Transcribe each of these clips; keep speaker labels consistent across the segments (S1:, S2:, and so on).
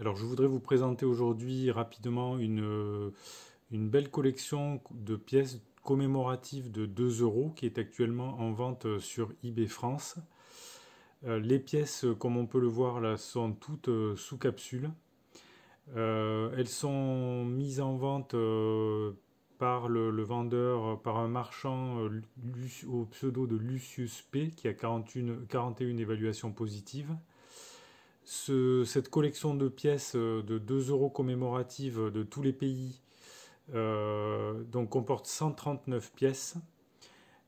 S1: Alors je voudrais vous présenter aujourd'hui rapidement une, euh, belle collection de pièces commémoratives de 2 euros qui est actuellement en vente euh, sur eBay France. Euh, les pièces, comme on peut le voir là, sont toutes sous capsule. elles sont mises en vente par le, vendeur, par un marchand au pseudo de Lucius P, qui a 41, 41 évaluations positives cette collection de pièces euh, de 2 euros commémoratives de tous les pays euh, donc comporte 139 pièces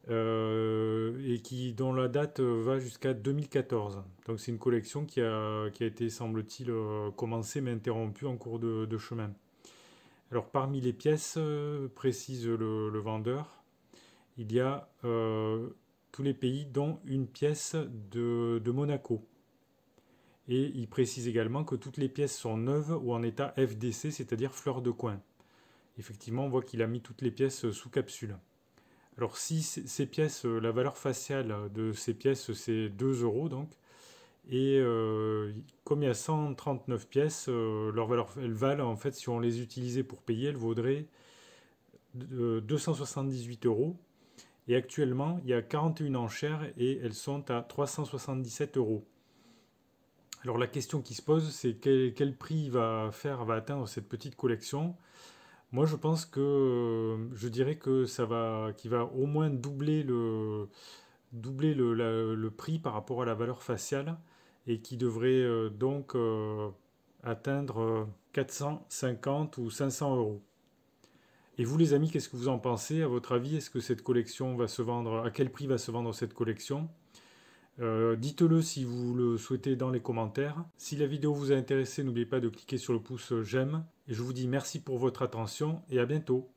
S1: euh, et qui dont la date va jusqu'à 2014. Donc c'est une collection qui a, qui a été, semble-t-il, commencée mais interrompue en cours de, chemin. Alors parmi les pièces, précise le, vendeur, il y a tous les pays dont une pièce de Monaco. Et il précise également que toutes les pièces sont neuves ou en état FDC, c'est-à-dire fleur de coin. Effectivement, on voit qu'il a mis toutes les pièces sous capsule. Alors si ces pièces, euh, la valeur faciale de ces pièces, c'est 2 euros donc, et euh, comme il y a 139 pièces, euh, leur valeur, elles valent en fait, si on les utilisait pour payer, elles vaudraient 278 euros. Et actuellement, il y a 41 enchères et elles sont à 377 euros. Alors la question qui se pose, c'est quel, prix va faire, va atteindre cette petite collection. Moi, je pense que je dirais que ça va, qu'il va au moins doubler le, doubler le, prix par rapport à la valeur faciale et qui devrait euh, donc euh, atteindre 450 euh, ou 500 euros. Et vous, les amis, qu'est-ce que vous en pensez À votre avis, est-ce que cette collection va se vendre À quel prix va se vendre cette collection euh, dites-le si vous le souhaitez dans les commentaires. Si la vidéo vous a intéressé, n'oubliez pas de cliquer sur le pouce j'aime. Et je vous dis merci pour votre attention et à bientôt.